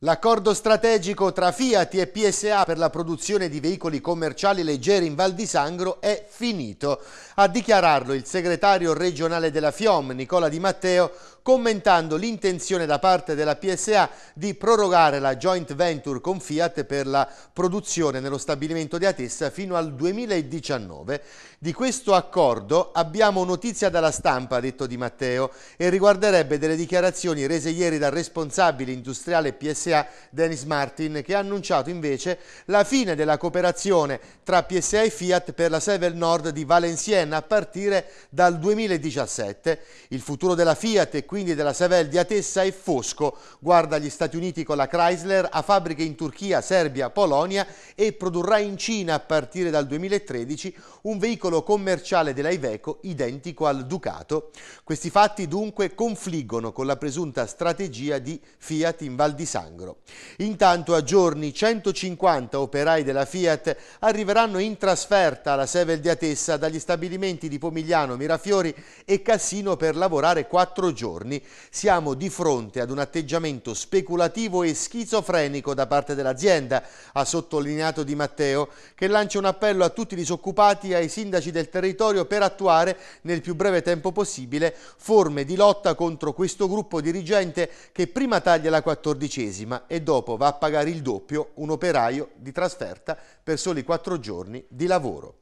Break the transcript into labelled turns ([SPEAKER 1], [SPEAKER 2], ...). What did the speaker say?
[SPEAKER 1] L'accordo strategico tra Fiat e PSA per la produzione di veicoli commerciali leggeri in Val di Sangro è finito. A dichiararlo il segretario regionale della FIOM, Nicola Di Matteo, commentando l'intenzione da parte della PSA di prorogare la joint venture con Fiat per la produzione nello stabilimento di Atessa fino al 2019. Di questo accordo abbiamo notizia dalla stampa, ha detto Di Matteo, e riguarderebbe delle dichiarazioni rese ieri dal responsabile industriale PSA PSA Dennis Martin, che ha annunciato invece la fine della cooperazione tra PSA e Fiat per la Sevel Nord di Valenciennes a partire dal 2017. Il futuro della Fiat e quindi della Sevel di Atessa è fosco, guarda gli Stati Uniti con la Chrysler, ha fabbriche in Turchia, Serbia, Polonia e produrrà in Cina a partire dal 2013 un veicolo commerciale della Iveco identico al Ducato. Questi fatti dunque confliggono con la presunta strategia di Fiat in Val di Sangro. Angro. Intanto a giorni 150 operai della Fiat arriveranno in trasferta alla Sevel di Atessa dagli stabilimenti di Pomigliano, Mirafiori e Cassino per lavorare quattro giorni. Siamo di fronte ad un atteggiamento speculativo e schizofrenico da parte dell'azienda, ha sottolineato Di Matteo, che lancia un appello a tutti i disoccupati e ai sindaci del territorio per attuare nel più breve tempo possibile forme di lotta contro questo gruppo dirigente che prima taglia la quattordicesima prima e dopo va a pagare il doppio un operaio di trasferta per soli quattro giorni di lavoro.